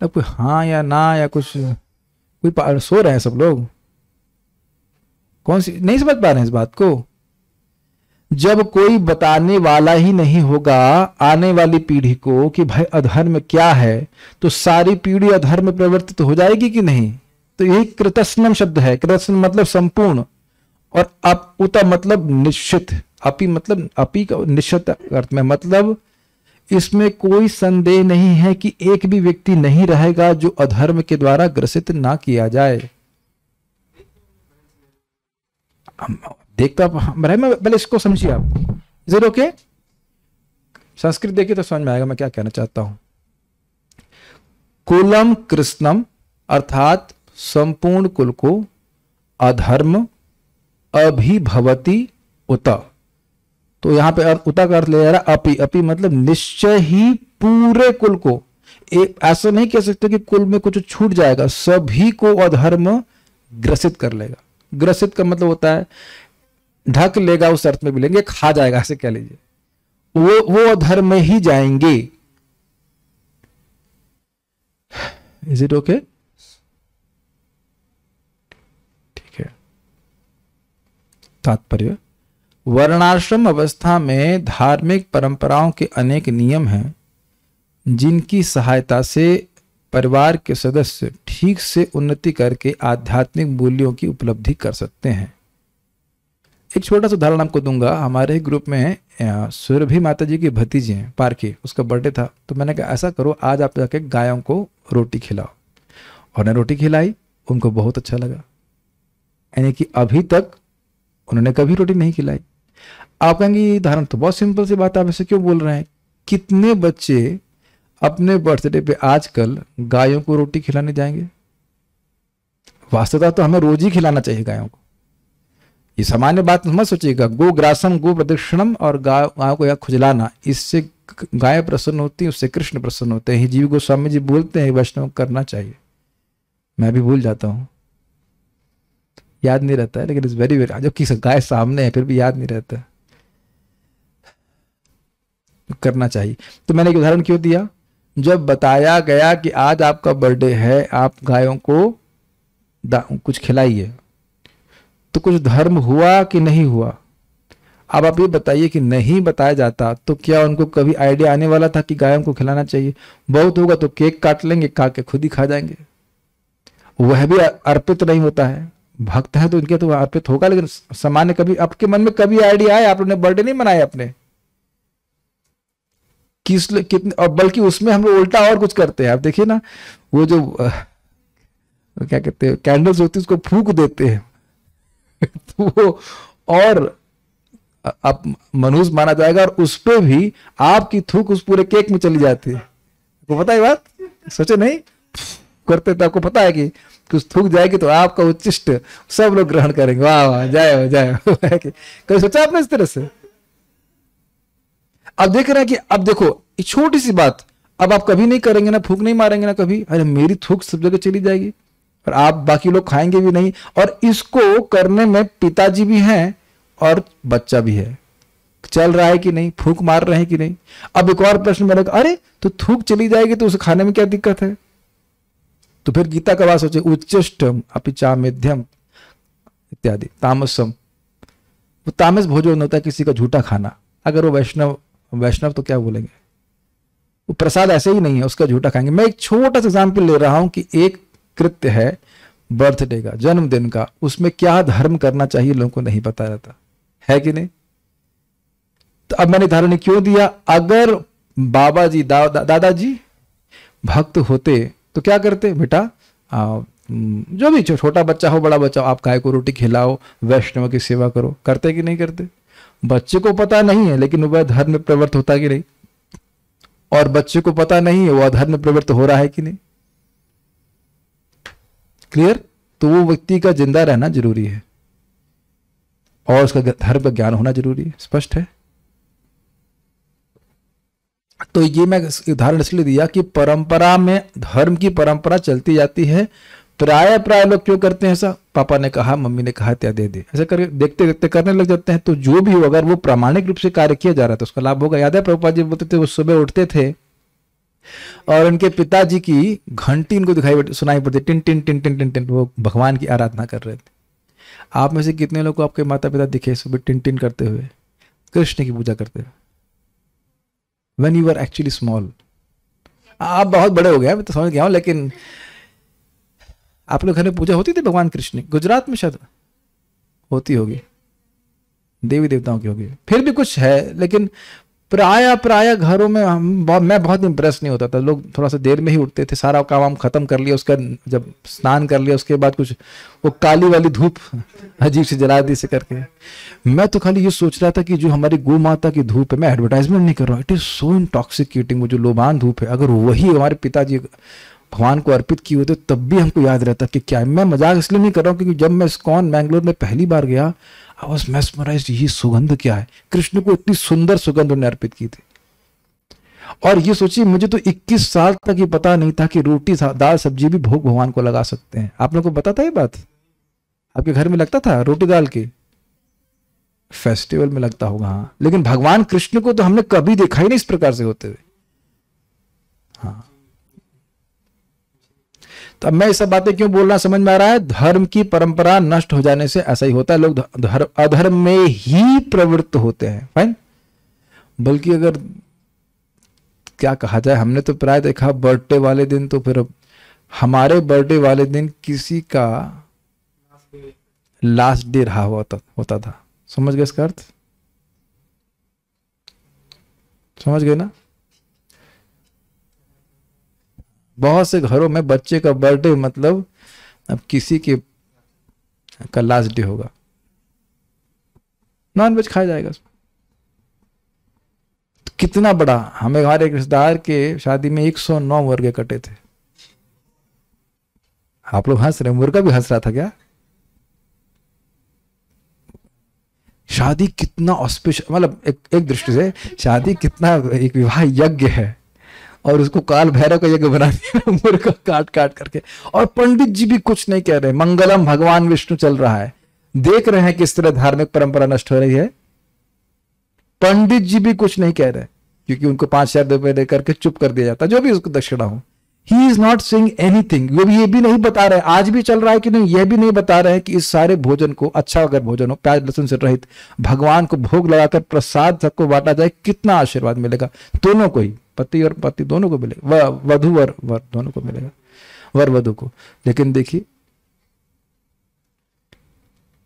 तब कोई हाँ या ना या कुछ कोई सो रहे हैं सब लोग कौन सी नहीं समझ पा रहे हैं इस बात को जब कोई बताने वाला ही नहीं होगा आने वाली पीढ़ी को कि भाई अधर्म क्या है तो सारी पीढ़ी अधर्म परिवर्तित हो जाएगी कि नहीं तो यही कृतस्नम शब्द है कृतस्न मतलब संपूर्ण और अप उत मतलब निश्चित अपी मतलब अपी का निश्चित अर्थ में मतलब इसमें कोई संदेह नहीं है कि एक भी व्यक्ति नहीं रहेगा जो अधर्म के द्वारा ग्रसित ना किया जाए देखता आप पहले इसको समझिए आप इधर ओके संस्कृत देखिए तो समझ में आएगा मैं क्या कहना चाहता हूं कुलम कृष्णम अर्थात संपूर्ण कुल को अधर्म अभिभवती उता तो यहां पे उता का अर्थ ले जा रहा अपी अपी मतलब निश्चय ही पूरे कुल को एक ऐसा नहीं कह सकते कि कुल में कुछ छूट जाएगा सभी को अधर्म ग्रसित कर लेगा ग्रसित का मतलब होता है ढक लेगा उस अर्थ में भी लेंगे खा जाएगा ऐसे कह लीजिए वो वो अधर्म ही जाएंगे इज इट ओके तात्पर्य वर्णाश्रम अवस्था में धार्मिक परंपराओं के अनेक नियम हैं जिनकी सहायता से परिवार के सदस्य ठीक से उन्नति करके आध्यात्मिक मूल्यों की उपलब्धि कर सकते हैं एक छोटा सा उदाहरण आपको दूंगा हमारे ही ग्रुप में सुरभि माता जी की भतीजी हैं पार्के उसका बर्थडे था तो मैंने कहा ऐसा करो आज आप जाके गायों को रोटी खिलाओ और ने रोटी खिलाई उनको बहुत अच्छा लगा यानी कि अभी तक उन्होंने कभी रोटी नहीं खिलाई आप कहेंगे ये उदाहरण तो बहुत सिंपल सी बात आप ऐसे क्यों बोल रहे हैं कितने बच्चे अपने बर्थडे पे आजकल गायों को रोटी खिलाने जाएंगे वास्तवता तो हमें रोज ही खिलाना चाहिए गायों को ये सामान्य बात मत सोचिएगा गो ग्रासम गो प्रदक्षिणम और गाय गायों को या खुजलाना इससे गाय प्रसन्न होती है उससे कृष्ण प्रसन्न होते हैं जीव गोस्वामी जी बोलते हैं वैष्णव करना चाहिए मैं भी भूल जाता हूँ याद नहीं रहता है लेकिन इट्स वेरी वेरी जबकि गाय सामने है फिर भी याद नहीं रहता है तो करना चाहिए तो मैंने एक उदाहरण क्यों दिया जब बताया गया कि आज आपका बर्थडे है आप गायों को कुछ खिलाइए तो कुछ धर्म हुआ कि नहीं हुआ अब आप ये बताइए कि नहीं बताया जाता तो क्या उनको कभी आइडिया आने वाला था कि गायों को खिलाना चाहिए बहुत होगा तो केक काट लेंगे खा के खुद ही खा जाएंगे वह भी अर्पित नहीं होता है भक्त है तो इनके तो अर्पित होगा लेकिन सामान्य कभी आपके मन में कभी आइडिया आए आपने बर्थडे नहीं मनाया अपने किस कितने और बल्कि उसमें हम लोग उल्टा और कुछ करते हैं आप देखिए ना वो जो आ, क्या कहते हैं कैंडल्स होती है उसको फूक देते हैं तो वो और आप मनहूस माना जाएगा और उस पर भी आपकी थूक उस पूरे केक में चली जाती है आपको पता है बात सोचे नहीं करते तो आपको पता है कि कुछ थूक जाएगी तो आपका उच्चिष्ट सब लोग ग्रहण करेंगे वाह वाह जय हो जय हो कभी सोचा आपने इस तरह से अब देख रहे हैं कि अब देखो एक छोटी सी बात अब आप कभी नहीं करेंगे ना फूक नहीं मारेंगे ना कभी अरे मेरी थूक सब जगह चली जाएगी और आप बाकी लोग खाएंगे भी नहीं और इसको करने में पिताजी भी हैं और बच्चा भी है चल रहा है कि नहीं फूक मार रहे हैं कि नहीं अब एक और प्रश्न बनेगा अरे तो थूक चली जाएगी तो उसे खाने में क्या दिक्कत है तो फिर गीता का वास होचे उच्चिष्टम अपिचा मध्यम इत्यादि तामसम वो तामस भोजन होता है किसी का झूठा खाना अगर वो वैष्णव वैष्णव तो क्या बोलेंगे वो प्रसाद ऐसे ही नहीं है उसका झूठा खाएंगे मैं एक छोटा सा एग्जाम्पल ले रहा हूं कि एक कृत्य है बर्थडे का जन्मदिन का उसमें क्या धर्म करना चाहिए लोगों को नहीं पता रहता है कि नहीं तो अब मैंने धारण क्यों दिया अगर बाबा जी दा, दा, दादाजी भक्त होते तो क्या करते बेटा जो भी छोटा बच्चा हो बड़ा बच्चा हो आप गाय को रोटी खिलाओ वैष्णव की सेवा करो करते कि नहीं करते बच्चे को पता नहीं है लेकिन वह धर्म प्रवृत्त होता कि नहीं और बच्चे को पता नहीं है वह धर्म प्रवृत्त हो रहा है कि नहीं क्लियर तो वो व्यक्ति का जिंदा रहना जरूरी है और उसका धर्म का ज्ञान होना जरूरी है स्पष्ट है तो ये मैं उदाहरण इसलिए दिया कि परंपरा में धर्म की परंपरा चलती जाती है प्राय प्राय लोग क्यों करते हैं ऐसा पापा ने कहा मम्मी ने कहा त्या दे दे ऐसा करके देखते देखते करने लग जाते हैं तो जो भी हो अगर वो प्रामाणिक रूप से कार्य किया जा रहा था उसका लाभ होगा याद है प्रभुपा जी बोलते थे वो सुबह उठते थे और उनके पिताजी की घंटी उनको दिखाई सुनाई पड़ती टिन टिन टिन टिन टिन टिन वो भगवान की आराधना कर रहे थे आप में से कितने लोग को आपके माता पिता दिखे सुबह टिन टिन करते हुए कृष्ण की पूजा करते हुए when you are actually small आप बहुत बड़े हो गए मैं तो समझ गया हूँ लेकिन आप लोग घर में पूजा होती थी भगवान कृष्ण की गुजरात में शायद होती होगी देवी देवताओं की होगी फिर भी कुछ है लेकिन प्राय प्राय घरों में मैं बहुत इंप्रेस नहीं होता था लोग थोड़ा सा देर में ही उठते थे सारा काम वाम खत्म कर लिया उसका जब स्नान कर लिया उसके बाद कुछ वो काली वाली धूप अजीब से जला दी से करके मैं तो खाली ये सोच रहा था कि जो हमारी गो माता की धूप है मैं एडवर्टाइजमेंट नहीं कर रहा हूँ इट इज सो इंटॉक्सिकेटिंग वो जो लोबान धूप है अगर वही हमारे पिताजी भगवान को अर्पित किए होते तब भी हमको याद रहता कि क्या मैं मजाक इसलिए नहीं कर रहा हूँ क्योंकि जब मैं स्कॉन मैंगलोर में पहली बार गया आई वॉज मैसमराइज यही सुगंध क्या है कृष्ण को इतनी सुंदर सुगंध उन्हें अर्पित की थी और ये सोचिए मुझे तो 21 साल तक ये पता नहीं था कि रोटी दाल सब्जी भी भोग भगवान को लगा सकते हैं आप लोगों को पता था ये बात आपके घर में लगता था रोटी दाल के फेस्टिवल में लगता होगा हाँ लेकिन भगवान कृष्ण को तो हमने कभी देखा ही नहीं इस प्रकार से होते हुए हाँ तो मैं ये सब बातें क्यों बोलना समझ में आ रहा है धर्म की परंपरा नष्ट हो जाने से ऐसा ही होता है लोग धर्म अधर्म में ही प्रवृत्त होते हैं फाइन बल्कि अगर क्या कहा जाए हमने तो प्राय देखा बर्थडे वाले दिन तो फिर हमारे बर्थडे वाले दिन किसी का लास्ट डे रहा होता तो, होता था समझ गए इसका अर्थ समझ गए ना बहुत से घरों में बच्चे का बर्थडे मतलब अब किसी के का लास्ट डे होगा नॉन वेज खाया जाएगा तो कितना बड़ा हमें हमारे एक रिश्तेदार के शादी में 109 मुर्गे कटे थे आप लोग हंस रहे मुर्गा भी हंस रहा था क्या शादी कितना ऑस्पिश मतलब एक एक दृष्टि से शादी कितना एक विवाह यज्ञ है और उसको काल भैरव का यज्ञ बना दिया मुर्गा काट काट करके और पंडित जी भी कुछ नहीं कह रहे मंगलम भगवान विष्णु चल रहा है देख रहे हैं किस तरह धार्मिक परंपरा नष्ट हो रही है पंडित जी भी कुछ नहीं कह रहे क्योंकि उनको पांच हजार रुपए दे करके चुप कर दिया जाता जो भी उसको दक्षिणा हो he is not sing anything वो ये भी नहीं बता रहे आज भी चल रहा है कि नहीं यह भी नहीं बता रहे कि इस सारे भोजन को अच्छा अगर भोजन हो प्याज लहसुन से रहित भगवान को भोग लगाकर प्रसाद सबको बांटा जाए कितना आशीर्वाद मिलेगा दोनों को ही पति और पति दोनों को मिलेगा वधु वर वर दोनों को मिलेगा वर वधु को लेकिन देखिए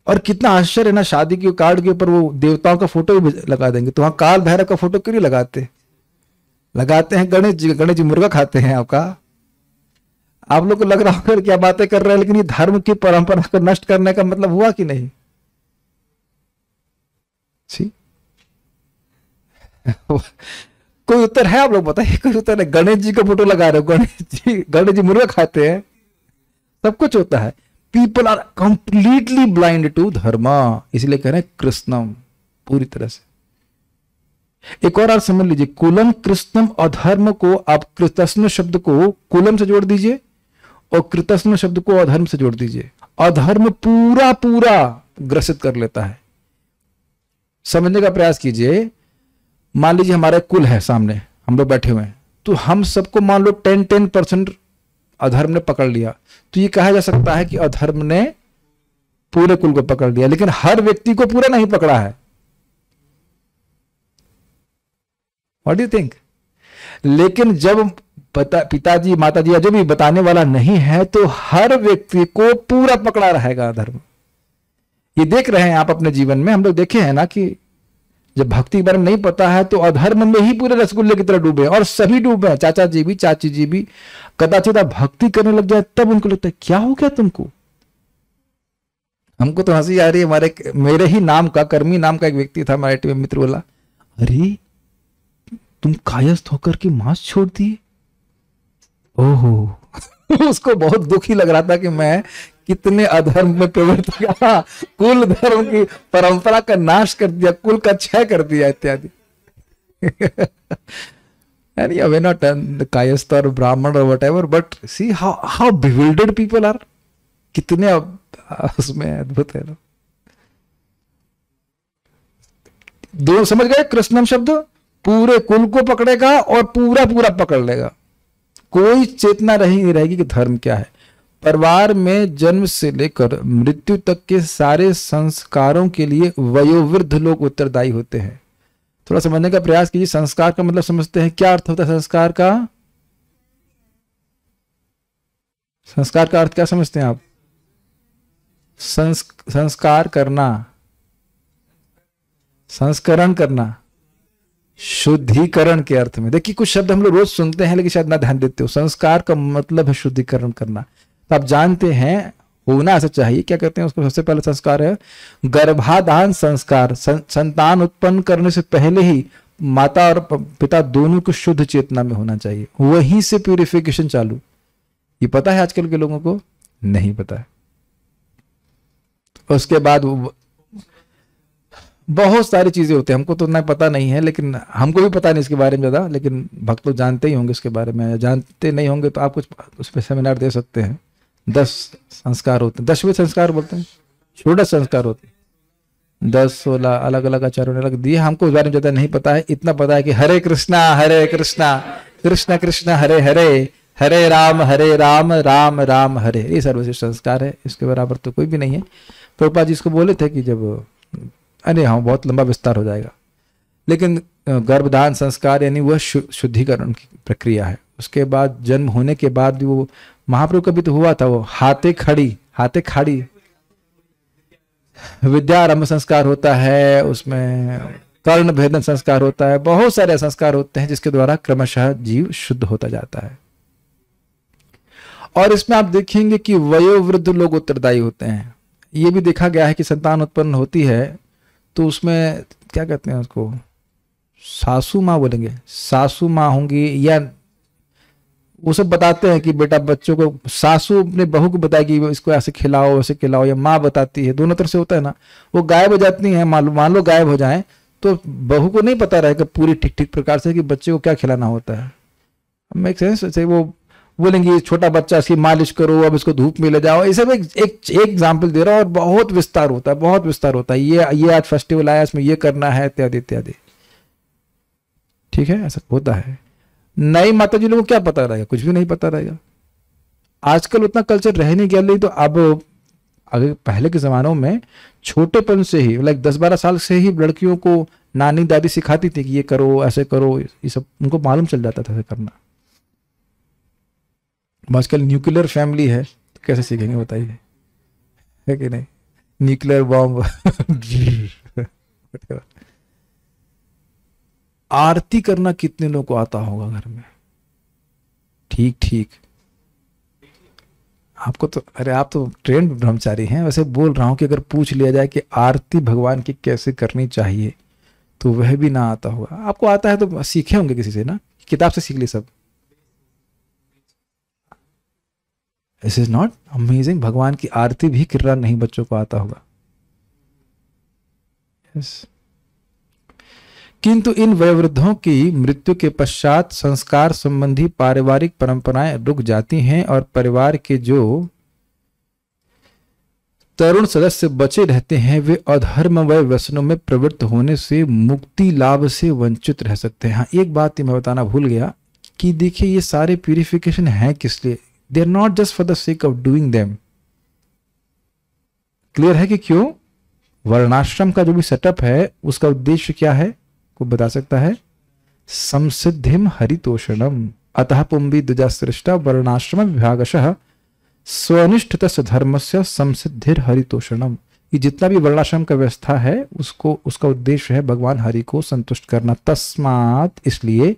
और कितना आश्चर्य ना शादी के कार्ड के ऊपर वो देवताओं का फोटो भी लगा देंगे तो वहां काल भैरव का फोटो क्यों लगाते लगाते हैं गणेश जी गणेश जी मुर्गा खाते हैं आपका आप लोग को लग रहा होगा क्या बातें कर रहे हैं लेकिन ये धर्म की परंपरा को नष्ट करने का मतलब हुआ कि नहीं सी? कोई उत्तर है आप लोग बताइए कोई उत्तर है गणेश जी का फोटो लगा रहे हो गणेश जी गणेश जी मुर्गा खाते हैं सब कुछ होता है people are completely blind to dharma इसलिए कह रहे हैं कृष्णम पूरी तरह से एक और आप समझ लीजिए कुलम कृष्णम और धर्म को आप कृतस्म शब्द को कुलम से जोड़ दीजिए और कृतस्म शब्द को अधर्म से जोड़ दीजिए अधर्म पूरा पूरा ग्रसित कर लेता है समझने का प्रयास कीजिए मान लीजिए हमारा कुल है सामने हम लोग बैठे हुए हैं तो हम सबको मान लो टेन टेन परसेंट अधर्म ने पकड़ लिया तो ये कहा जा सकता है कि अधर्म ने पूरे कुल को पकड़ लिया लेकिन हर व्यक्ति को पूरा नहीं पकड़ा है वॉट डू थिंक लेकिन जब पिताजी माताजी या जो भी बताने वाला नहीं है तो हर व्यक्ति को पूरा पकड़ा रहेगा अधर्म ये देख रहे हैं आप अपने जीवन में हम लोग देखे हैं ना कि जब भक्ति के बारे में नहीं पता है तो अधर्म में ही पूरे रसगुल्ले की तरह डूबे और सभी डूबे चाचा जी भी चाची जी भी कदाचित आप भक्ति करने लग जाए तब उनको लगता है क्या हो गया तुमको हमको तो हंसी आ रही है हमारे मेरे ही नाम का कर्मी नाम का एक व्यक्ति था हमारे टीम मित्र बोला अरे तुम कायस्थ होकर के मांस छोड़ दिए ओहो उसको बहुत दुखी लग रहा था कि मैं कितने अधर्म में प्रवृत्त हाँ, कुल धर्म की परंपरा का नाश कर दिया कुल का क्षय कर दिया इत्यादि and yeah, we're not the caste or Brahman or whatever, but see how how कितने उसमें अद्भुत है ना दो समझ गए कृष्णम शब्द पूरे कुल को पकड़ेगा और पूरा पूरा पकड़ लेगा कोई चेतना रही नहीं रहेगी कि धर्म क्या है परिवार में जन्म से लेकर मृत्यु तक के सारे संस्कारों के लिए वयोवृद्ध लोग उत्तरदायी होते हैं थोड़ा समझने का प्रयास कीजिए संस्कार का मतलब समझते हैं क्या अर्थ होता है संस्कार का संस्कार का अर्थ क्या समझते हैं आप संस् संस्कार करना संस्करण करना शुद्धिकरण के अर्थ में देखिए कुछ शब्द हम लोग रोज सुनते हैं लेकिन शायद ना ध्यान देते हो संस्कार का मतलब है शुद्धिकरण करना तो आप जानते हैं होना ऐसा चाहिए क्या कहते हैं उसको सबसे पहला संस्कार है गर्भाधान संस्कार संतान उत्पन्न करने से पहले ही माता और पिता दोनों को शुद्ध चेतना में होना चाहिए वहीं से प्यूरिफिकेशन चालू ये पता है आजकल के लोगों को नहीं पता है उसके बाद बहुत सारी चीजें होती है हमको तो उतना पता नहीं है लेकिन हमको भी पता नहीं इसके बारे में ज्यादा लेकिन भक्त लोग तो जानते ही होंगे इसके बारे में जानते नहीं होंगे तो आप कुछ उस पर सेमिनार दे सकते हैं दस संस्कार होते हैं दसवें संस्कार बोलते हैं छोटा संस्कार होते हैं दस सोलह अलग अलग आचार्यों ने अलग दिए हमको उस बारे में ज्यादा नहीं पता है इतना पता है कि हरे कृष्णा हरे कृष्णा कृष्ण कृष्ण हरे हरे हरे राम हरे राम राम राम हरे ये सर्वश्रेष्ठ संस्कार है इसके बराबर तो कोई भी नहीं है प्रभुपा जी इसको बोले थे कि जब अरे हाँ बहुत लंबा विस्तार हो जाएगा लेकिन गर्भधान संस्कार यानी वह शुद्धिकरण की प्रक्रिया है उसके बाद जन्म होने के बाद भी वो महाप्रभु का भी तो हुआ था वो हाथे खड़ी हाथे खाड़ी विद्यारंभ संस्कार होता है उसमें कर्ण भेदन संस्कार होता है बहुत सारे संस्कार होते हैं जिसके द्वारा क्रमशः जीव शुद्ध होता जाता है और इसमें आप देखेंगे कि वयोवृद्ध लोग उत्तरदायी होते हैं ये भी देखा गया है कि संतान उत्पन्न होती है तो उसमें क्या कहते हैं उसको सासू माँ बोलेंगे सासू माँ होंगी या वो सब बताते हैं कि बेटा बच्चों को सासू अपने बहू को कि इसको ऐसे खिलाओ वैसे खिलाओ या माँ बताती है दोनों तरफ से होता है ना वो गायब हो जाती है मान लो गायब हो जाए तो बहू को नहीं पता रहेगा पूरी ठीक ठीक प्रकार से कि बच्चे को क्या खिलाना होता है मेक सेंस से वो बोलेंगे छोटा बच्चा इसकी मालिश करो अब इसको धूप में ले जाओ ये सब एक एक एग्जाम्पल दे रहा हूँ और बहुत विस्तार होता है बहुत विस्तार होता है ये ये आज फेस्टिवल आया इसमें ये करना है इत्यादि इत्यादि ठीक है ऐसा होता है नई माता जी लोगों को क्या पता रहेगा कुछ भी नहीं पता रहेगा आजकल उतना कल्चर रह नहीं गया नहीं तो अब अगर पहले के ज़मानों में छोटेपन से ही लाइक दस बारह साल से ही लड़कियों को नानी दादी सिखाती थी कि ये करो ऐसे करो ये सब उनको मालूम चल जाता था करना आजकल न्यूक्लियर फैमिली है तो कैसे सीखेंगे बताइए है कि नहीं न्यूक्लियर बॉम्ब आरती करना कितने लोगों को आता होगा घर में ठीक ठीक आपको तो अरे आप तो ट्रेंड ब्रह्मचारी हैं वैसे बोल रहा हूं कि अगर पूछ लिया जाए कि आरती भगवान की कैसे करनी चाहिए तो वह भी ना आता होगा आपको आता है तो सीखे होंगे किसी से ना किताब से सीख ली सब इस इज नॉट अमेजिंग भगवान की आरती भी किर्रा नहीं बच्चों को आता होगा यस yes. किंतु इन वयोवृद्धों की मृत्यु के पश्चात संस्कार संबंधी पारिवारिक परंपराएं रुक जाती हैं और परिवार के जो तरुण सदस्य बचे रहते हैं वे अधर्म व व्यसनों में प्रवृत्त होने से मुक्ति लाभ से वंचित रह सकते हैं हाँ एक बात तो मैं बताना भूल गया कि देखिए ये सारे प्यूरिफिकेशन हैं किस लिए they are not just for the sake of doing them clear है कि क्यों वर्णाश्रम का जो भी सेटअप है उसका उद्देश्य क्या है को बता सकता है समसिद्धिम हरितोषणम अतः पुंबी द्विजा सृष्टा वर्णाश्रम विभागशः स्वनिष्ठ धर्म से समसिद्धिर हरितोषणम ये जितना भी वर्णाश्रम का व्यवस्था है उसको उसका उद्देश्य है भगवान हरि को संतुष्ट करना तस्मात इसलिए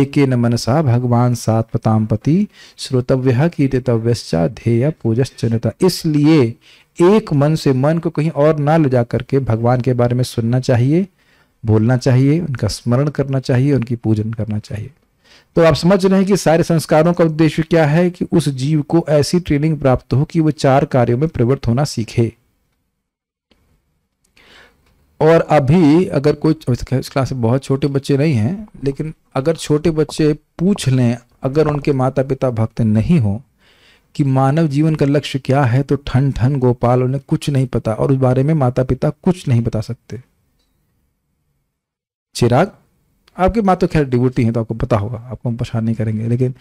एक न मनसा भगवान पताम पति श्रोतव्य कीर्तितव्य ध्येय पूजश्चनता इसलिए एक मन से मन को कहीं और ना ले जा करके भगवान के बारे में सुनना चाहिए बोलना चाहिए उनका स्मरण करना चाहिए उनकी पूजन करना चाहिए तो आप समझ रहे हैं कि सारे संस्कारों का उद्देश्य क्या है कि उस जीव को ऐसी ट्रेनिंग प्राप्त हो कि वो चार कार्यों में प्रवृत्त होना सीखे और अभी अगर कोई तो इस क्लास में बहुत छोटे बच्चे नहीं हैं लेकिन अगर छोटे बच्चे पूछ लें अगर उनके माता पिता भक्त नहीं हो कि मानव जीवन का लक्ष्य क्या है तो ठन ठन गोपाल उन्हें कुछ नहीं पता और उस बारे में माता पिता कुछ नहीं बता सकते चिराग आपकी माँ तो खैर डिबूटी है तो आपको पता होगा आपको हम परेशान नहीं करेंगे लेकिन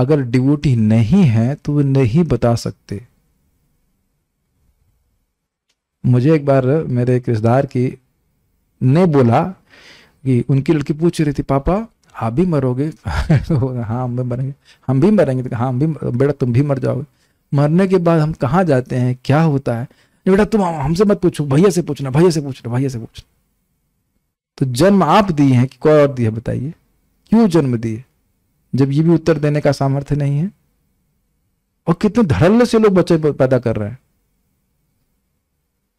अगर डिबूटी नहीं है तो वो नहीं बता सकते मुझे एक बार मेरे एक रिश्तेदार की ने बोला कि उनकी लड़की पूछ रही थी पापा आप भी मरोगे तो हाँ हम भी मरेंगे हम भी मरेंगे तो हाँ हम भी बेटा तुम भी मर जाओगे मरने के बाद हम कहाँ जाते हैं क्या होता है बेटा तुम हमसे मत पूछो भैया से पूछना भैया से पूछना भैया से पूछना तो जन्म आप दिए हैं कि कोई और दिए बताइए क्यों जन्म दिए जब ये भी उत्तर देने का सामर्थ्य नहीं है और कितने धड़ल्ले से लोग बच्चे पैदा कर रहे हैं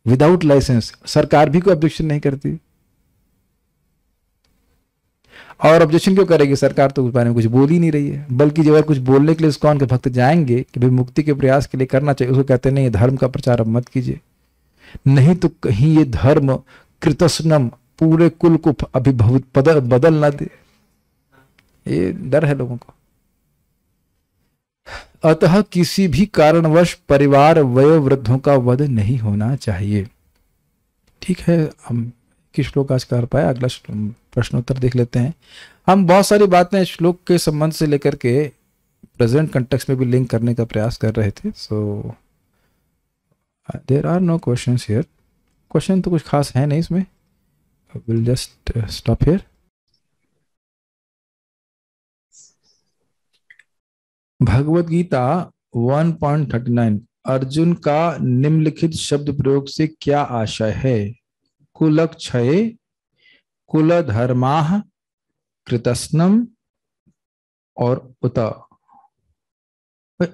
विदाउट लाइसेंस सरकार भी कोई ऑब्जेक्शन नहीं करती और ऑब्जेक्शन क्यों करेगी सरकार तो उस बारे में कुछ बोल ही नहीं रही है बल्कि जब कुछ बोलने के लिए उसको के भक्त जाएंगे कि भाई मुक्ति के प्रयास के लिए करना चाहिए उसको कहते नहीं धर्म का प्रचार अब मत कीजिए नहीं तो कहीं ये धर्म कृतस्नम पूरे कुल को अभी बदल, बदल ना दे ये डर है लोगों को अतः किसी भी कारणवश परिवार वयो वृद्धों का वध नहीं होना चाहिए ठीक है हम किस श्लोक आज कर पाए अगला प्रश्नोत्तर देख लेते हैं हम बहुत सारी बातें श्लोक के संबंध से लेकर के प्रेजेंट कंटेक्स में भी लिंक करने का प्रयास कर रहे थे so there are no question here question तो कुछ खास है नहीं इसमें we'll just uh, stop here भगवत गीता 1.39 अर्जुन का निम्नलिखित शब्द प्रयोग से क्या आशय है कुलक्षय कुल धर्मा कृतस्नम और उत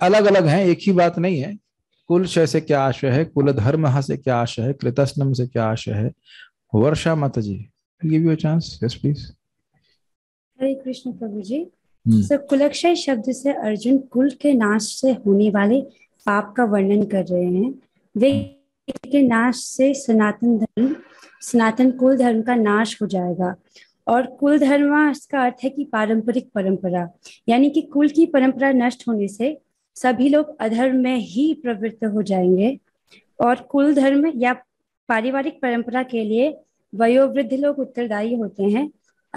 अलग अलग हैं एक ही बात नहीं है कुल क्षय से क्या आशय है कुल धर्म से क्या आशय है कृतस्नम से क्या आशय है वर्षा माता जी give you a chance yes please Hare Krishna Prabhu ji hmm. Sir कुलक्षय शब्द से अर्जुन कुल के नाश से होने वाले पाप का वर्णन कर रहे हैं वे के नाश से सनातन धर्म सनातन कुल धर्म का नाश हो जाएगा और कुल धर्म का अर्थ है कि पारंपरिक परंपरा यानी कि कुल की परंपरा नष्ट होने से सभी लोग अधर्म में ही प्रवृत्त हो जाएंगे और कुल धर्म या पारिवारिक परंपरा के लिए वयोवृद्ध लोग उत्तरदायी होते हैं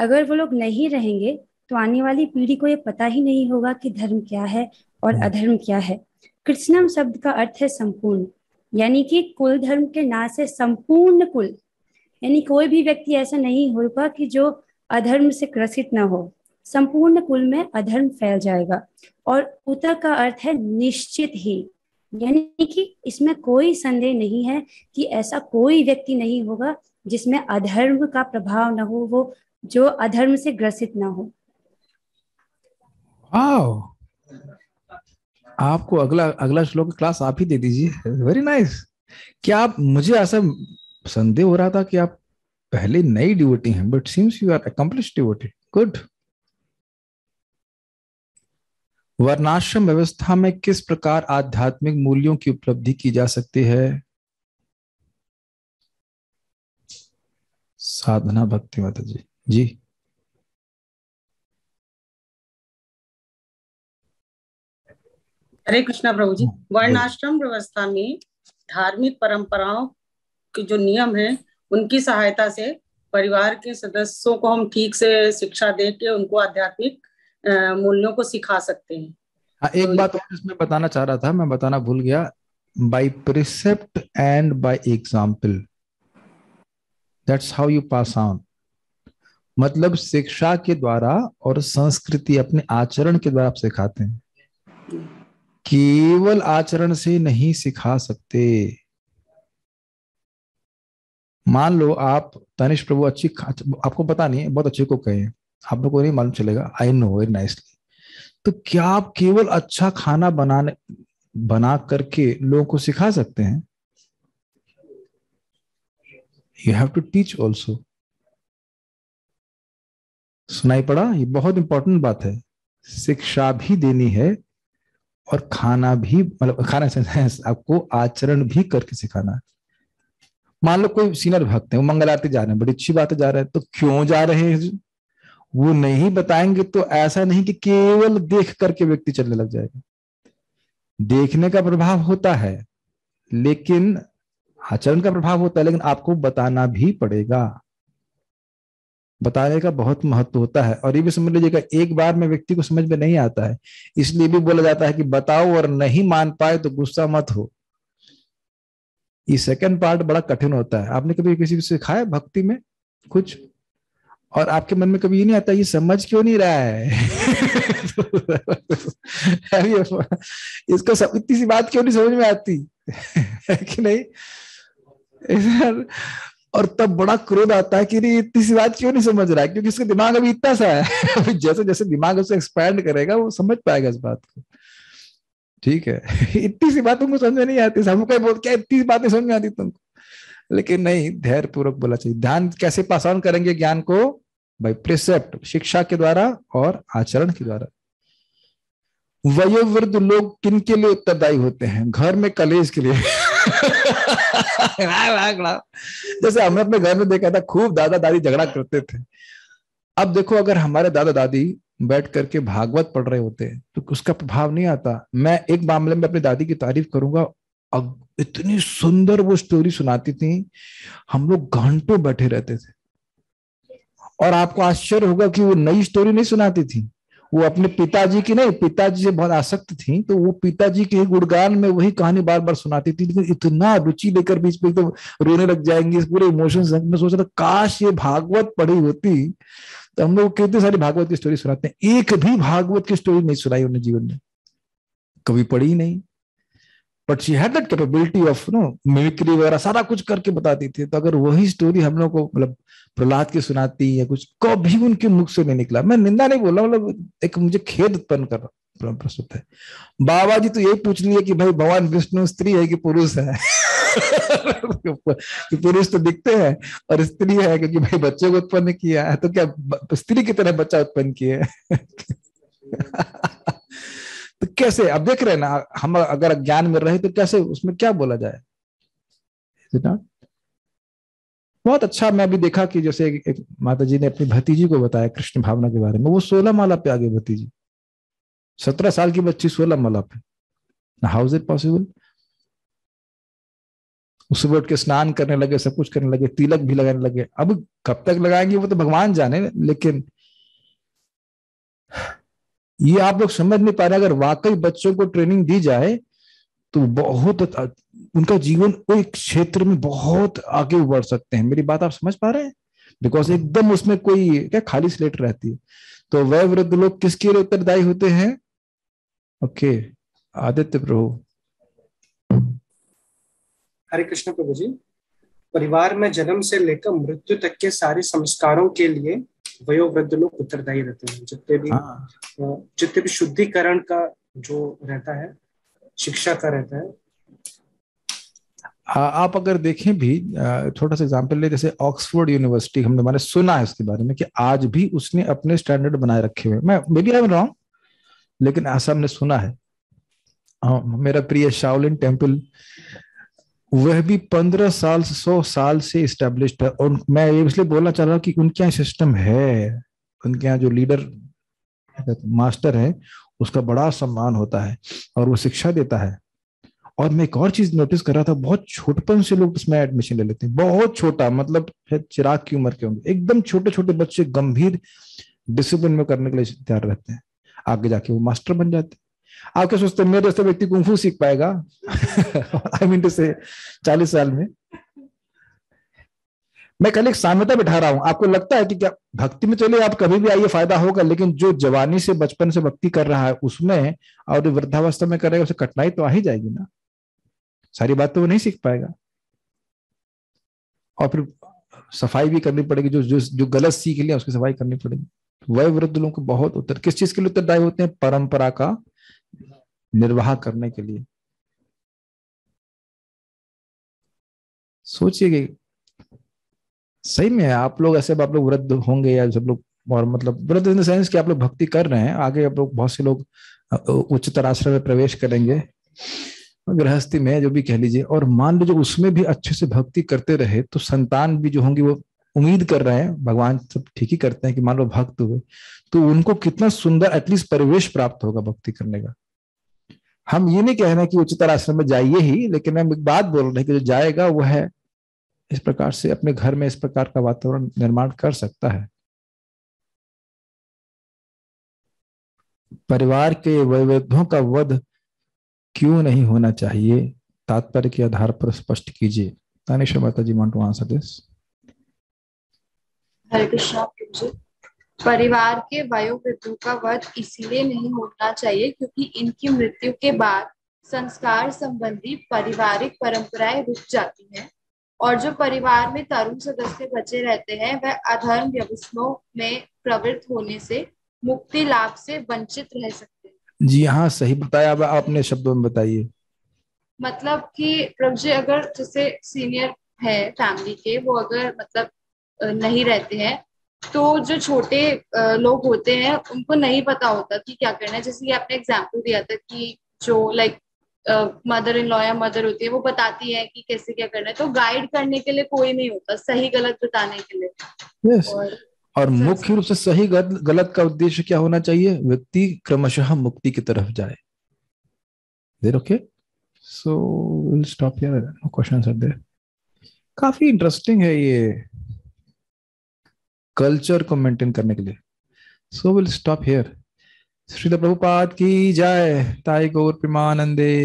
अगर वो लोग नहीं रहेंगे तो आने वाली पीढ़ी को ये पता ही नहीं होगा कि धर्म क्या है और हम्म। अधर्म क्या है कृष्णम शब्द का अर्थ है संपूर्ण यानी कि कुल धर्म के ना से संपूर्ण कुल यानी कोई भी व्यक्ति ऐसा नहीं होगा कि जो अधर्म से ग्रसित ना हो संपूर्ण कुल में अधर्म फैल जाएगा और उतर का अर्थ है निश्चित ही यानी कि इसमें कोई संदेह नहीं है कि ऐसा कोई व्यक्ति नहीं होगा जिसमें अधर्म का प्रभाव ना हो वो जो अधर्म से ग्रसित ना हो आपको अगला अगला श्लोक क्लास आप ही दे दीजिए वेरी नाइस क्या आप मुझे ऐसा संदेह हो रहा था कि आप पहले नई डिवोटी हैं but seems you are accomplish devoted good वर्णाश्रम व्यवस्था में किस प्रकार आध्यात्मिक मूल्यों की उपलब्धि की जा सकती है साधना भक्ति माता जी जी हरे कृष्णा प्रभु जी हाँ, वर्णाश्रम व्यवस्था में धार्मिक परंपराओं के जो नियम है उनकी सहायता से परिवार के सदस्यों को हम ठीक से शिक्षा दे के उनको आध्यात्मिक मूल्यों को सिखा सकते हैं हाँ, एक तो बात और इसमें बताना चाह रहा था मैं बताना भूल गया by precept and by example that's how you pass on मतलब शिक्षा के द्वारा और संस्कृति अपने आचरण के द्वारा आप सिखाते हैं केवल आचरण से नहीं सिखा सकते मान लो आप तनिष प्रभु अच्छी आपको पता नहीं बहुत अच्छे को कहे आप लोग को नहीं मालूम चलेगा आई नो वेरी नाइसली तो क्या आप केवल अच्छा खाना बनाने बना करके लोगों को सिखा सकते हैं you have to teach also सुनाई पड़ा ये बहुत इंपॉर्टेंट बात है शिक्षा भी देनी है और खाना भी मतलब खाना आपको आचरण भी करके सिखाना है मान लो कोई सीनियर भक्त है वो मंगल आरती जा रहे हैं बड़ी अच्छी बात जा रहे हैं तो क्यों जा रहे हैं वो नहीं बताएंगे तो ऐसा नहीं कि केवल देख करके व्यक्ति चलने लग जाएगा देखने का प्रभाव होता है लेकिन आचरण का प्रभाव होता है लेकिन आपको बताना भी पड़ेगा बताने का बहुत महत्व होता है और ये भी समझ लीजिएगा एक बार में व्यक्ति को समझ में नहीं आता है इसलिए भी बोला जाता है कि बताओ और नहीं मान पाए तो गुस्सा मत हो ये सेकंड पार्ट बड़ा कठिन होता है आपने कभी किसी को सिखाया भक्ति में कुछ और आपके मन में कभी ये नहीं आता ये समझ क्यों नहीं रहा है इसको सब इतनी सी बात क्यों नहीं समझ में आती कि नहीं और तब बड़ा क्रोध आता है कि नहीं इतनी सी बात क्यों नहीं समझ रहा है क्योंकि इसका दिमाग अभी इतना सा है अभी जैसे जैसे दिमाग उसे एक्सपैंड करेगा वो समझ पाएगा इस बात को ठीक है इतनी सी बात तुमको समझ में नहीं आती हमको बोल क्या इतनी सी बात नहीं समझ में आती तुमको लेकिन नहीं धैर्य पूर्वक बोला चाहिए ध्यान कैसे पास ऑन करेंगे ज्ञान को बाय प्रिसेप्ट शिक्षा के द्वारा और आचरण के द्वारा वयोवृद्ध लोग किन के लिए उत्तरदायी होते हैं घर में कलेज के लिए जैसे हमने अपने घर में देखा था खूब दादा दादी झगड़ा करते थे अब देखो अगर हमारे दादा दादी बैठ करके भागवत पढ़ रहे होते हैं तो उसका प्रभाव नहीं आता मैं एक मामले में अपनी दादी की तारीफ करूंगा इतनी सुंदर वो स्टोरी सुनाती थी हम लोग घंटों बैठे रहते थे और आपको आश्चर्य होगा कि वो नई स्टोरी नहीं सुनाती थी वो अपने पिताजी की नहीं पिताजी से बहुत आसक्त थी तो वो पिताजी के गुणगान में वही कहानी बार बार सुनाती थी लेकिन इतना रुचि लेकर बीच में तो रोने लग जाएंगे पूरे इमोशन में सोच रहा काश ये भागवत पढ़ी होती तो हम लोग कितनी सारी भागवत की स्टोरी सुनाते हैं एक भी भागवत की स्टोरी नहीं सुनाई उन्हें जीवन में कभी पढ़ी नहीं but she had that capability of no mimicry वगैरह सारा कुछ करके बताती थी तो अगर वही स्टोरी हम लोग को मतलब प्रहलाद की सुनाती या कुछ कभी उनके मुख से नहीं निकला मैं निंदा नहीं बोला मतलब एक मुझे खेद उत्पन्न कर रहा प्रस्तुत है बाबा जी तो यही पूछ लिए कि भाई भगवान विष्णु स्त्री है कि पुरुष है कि पुरुष तो दिखते हैं और स्त्री है क्योंकि भाई बच्चे को उत्पन्न किया है तो क्या स्त्री की तरह बच्चा उत्पन्न किया है तो कैसे अब देख रहे हैं ना हम अगर ज्ञान में रहे तो कैसे उसमें क्या बोला जाए बहुत अच्छा मैं अभी देखा कि जैसे एक, माता जी ने अपनी भतीजी को बताया कृष्ण भावना के बारे में वो सोलह माला पे आ गई भतीजी सत्रह साल की बच्ची सोलह माला पे हाउ इज इट पॉसिबल सुबह उठ के स्नान करने लगे सब कुछ करने लगे तिलक भी लगाने लगे अब कब तक लगाएंगे वो तो भगवान जाने लेकिन ये आप लोग समझ नहीं पा रहे अगर वाकई बच्चों को ट्रेनिंग दी जाए तो बहुत उनका जीवन एक क्षेत्र में बहुत आगे बढ़ सकते हैं मेरी बात आप समझ पा रहे हैं बिकॉज एकदम उसमें कोई क्या खाली स्लेट रहती है तो वह वृद्ध लोग किसके लिए उत्तरदायी होते हैं ओके okay, आदित्य प्रभु हरे कृष्ण प्रभु जी परिवार में जन्म से लेकर मृत्यु तक के सारे संस्कारों के लिए वयोवृद्ध लोग उत्तरदायी रहते हैं जितने भी हाँ। जितने भी शुद्धिकरण का जो रहता है शिक्षा का रहता है आप अगर देखें भी थोड़ा सा एग्जाम्पल ले जैसे ऑक्सफोर्ड यूनिवर्सिटी हमने मैंने सुना है इसके बारे में कि आज भी उसने अपने स्टैंडर्ड बनाए रखे हुए मैं maybe I am wrong लेकिन ऐसा हमने सुना है आ, मेरा प्रिय शाओलिन टेम्पल वह भी पंद्रह साल सौ साल से इस्टेब्लिश है और मैं ये इसलिए बोलना चाह रहा हूँ कि उनके यहाँ सिस्टम है उनके यहाँ जो लीडर मास्टर है उसका बड़ा सम्मान होता है और वो शिक्षा देता है और मैं एक और चीज नोटिस कर रहा था बहुत छोटपन से लोग इसमें एडमिशन ले लेते हैं बहुत छोटा मतलब चिराग की उम्र के होंगे एकदम छोटे छोटे बच्चे गंभीर डिसिप्लिन में करने के लिए तैयार रहते हैं आगे जाके वो मास्टर बन जाते हैं आप क्या सोचते तो मेरे जैसे व्यक्ति कुंफू सीख पाएगा आई मीन टू से चालीस साल में मैं कल एक साम्यता बिठा रहा हूं आपको लगता है कि क्या भक्ति में चलिए आप कभी भी आइए फायदा होगा लेकिन जो जवानी से बचपन से भक्ति कर रहा है उसमें और जो वृद्धावस्था में करेगा उसे कठिनाई तो आ ही जाएगी ना सारी बात तो वो नहीं सीख पाएगा और फिर सफाई भी करनी पड़ेगी जो जो, जो गलत सीख लिया उसकी सफाई करनी पड़ेगी वह वृद्ध लोगों को बहुत उत्तर किस चीज के लिए उत्तरदायी होते हैं परंपरा का निर्वाह करने के लिए सोचिए कि सही में आप लोग ऐसे आप लोग वृद्ध होंगे या सब लोग और मतलब वृद्ध इन सेंस कि आप लोग भक्ति कर रहे हैं आगे आप लोग बहुत से लोग उच्चतर आश्रम में प्रवेश करेंगे गृहस्थी में जो भी कह लीजिए और मान लीजिए उसमें भी अच्छे से भक्ति करते रहे तो संतान भी जो होंगी वो उम्मीद कर रहे हैं भगवान सब ठीक ही करते हैं कि मान लो भक्त हुए तो उनको कितना सुंदर एटलीस्ट परिवेश प्राप्त होगा भक्ति करने का हम ये नहीं कह रहे कि उच्चतर आश्रम में जाइए ही लेकिन हम एक बात बोल रहे हैं कि जो जाएगा वह है इस प्रकार से अपने घर में इस प्रकार का वातावरण निर्माण कर सकता है परिवार के वैविध्यों का वध क्यों नहीं होना चाहिए तात्पर्य के आधार पर स्पष्ट कीजिए तानेश्वर माता ji want answer this Hare Krishna परिवार के वयोवृद्धों का वध इसीलिए नहीं होना चाहिए क्योंकि इनकी मृत्यु के बाद संस्कार संबंधी पारिवारिक परंपराएं रुक जाती हैं और जो परिवार में तरुण सदस्य बचे रहते हैं वह अधर्म व्यवसनों में प्रवृत्त होने से मुक्ति लाभ से वंचित रह सकते हैं जी हाँ सही बताया अब आपने शब्दों में बताइए मतलब कि प्रभु जी अगर जैसे सीनियर है फैमिली के वो अगर मतलब नहीं रहते हैं तो जो छोटे लोग होते हैं उनको नहीं पता होता कि क्या करना है जैसे कि आपने एग्जाम्पल दिया था कि जो लाइक मदर इन लॉ या मदर होती है वो बताती है कि कैसे क्या करना है तो गाइड करने के लिए कोई नहीं होता सही गलत बताने के लिए yes. और और मुख्य रूप से सही गलत गलत का उद्देश्य क्या होना चाहिए व्यक्ति क्रमशः मुक्ति की तरफ जाए okay so will stop here no questions are there काफी इंटरेस्टिंग है ये कल्चर को मेंटेन करने के लिए so will stop here Shri Prabhupada की जय ताई गौर प्रेमानंदे